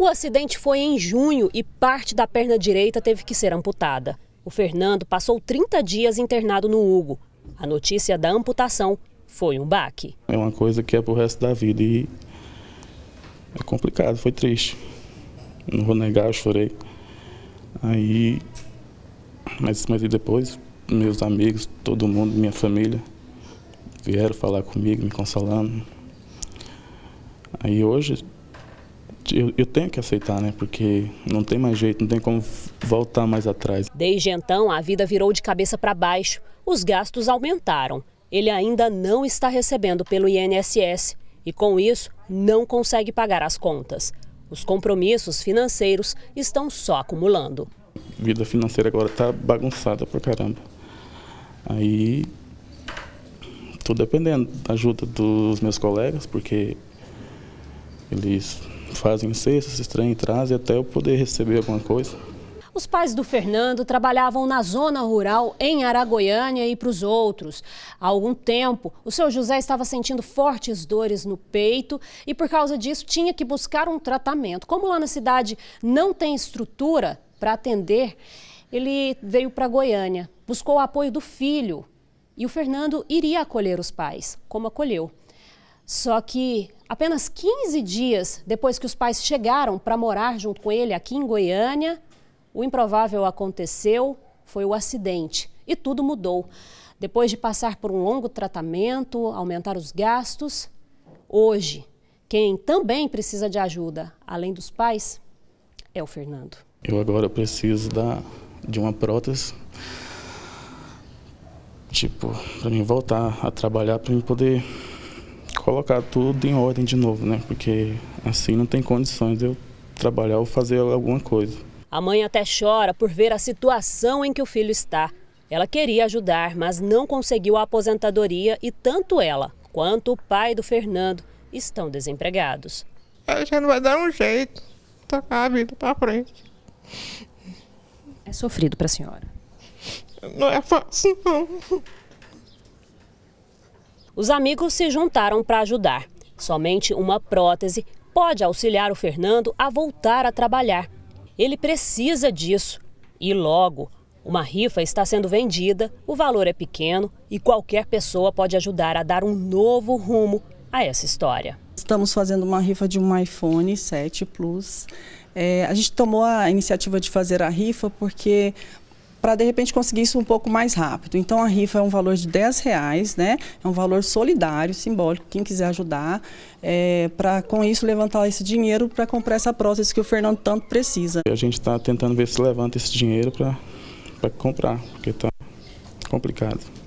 O acidente foi em junho e parte da perna direita teve que ser amputada. O Fernando passou 30 dias internado no Hugo. A notícia da amputação foi um baque. É uma coisa que é pro resto da vida e é complicado, foi triste. Não vou negar, eu chorei. Aí, mas, mas depois, meus amigos, todo mundo, minha família, vieram falar comigo, me consolando. Aí hoje eu, eu, tenho que aceitar, né? Porque não tem mais jeito, não tem como voltar mais atrás. Desde então, a vida virou de cabeça para baixo. Os gastos aumentaram. Ele ainda não está recebendo pelo INSS e, com isso, não consegue pagar as contas. Os compromissos financeiros estão só acumulando. A vida financeira agora está bagunçada por caramba. Aí estou dependendo da ajuda dos meus colegas, porque eles fazem cestas, se estranham e trazem até eu poder receber alguma coisa. Os pais do Fernando trabalhavam na zona rural em Aragoiânia e para os outros. Há algum tempo, o seu José estava sentindo fortes dores no peito e, por causa disso, tinha que buscar um tratamento. Como lá na cidade não tem estrutura para atender, ele veio para Goiânia, buscou o apoio do filho e o Fernando iria acolher os pais, como acolheu. Só que apenas 15 dias depois que os pais chegaram para morar junto com ele aqui em Goiânia, o improvável aconteceu, foi o acidente e tudo mudou. Depois de passar por um longo tratamento, aumentar os gastos, hoje quem também precisa de ajuda, além dos pais, é o Fernando. Eu agora preciso da, de uma prótese, tipo, para mim voltar a trabalhar, para mim poder colocar tudo em ordem de novo, né? Porque assim não tem condições de eu trabalhar ou fazer alguma coisa. A mãe até chora por ver a situação em que o filho está. Ela queria ajudar, mas não conseguiu a aposentadoria e tanto ela quanto o pai do Fernando estão desempregados. A gente vai dar um jeito, tocar a vida para frente. É sofrido para a senhora? Não é fácil, não. Os amigos se juntaram para ajudar. Somente uma prótese pode auxiliar o Fernando a voltar a trabalhar. Ele precisa disso. E logo, uma rifa está sendo vendida, o valor é pequeno e qualquer pessoa pode ajudar a dar um novo rumo a essa história. Estamos fazendo uma rifa de um iPhone 7 Plus. É, a gente tomou a iniciativa de fazer a rifa porque para de repente conseguir isso um pouco mais rápido. Então a rifa é um valor de 10 reais, né? É um valor solidário, simbólico, quem quiser ajudar, é, para com isso levantar esse dinheiro para comprar essa prótese que o Fernando tanto precisa. A gente está tentando ver se levanta esse dinheiro para comprar, porque está complicado.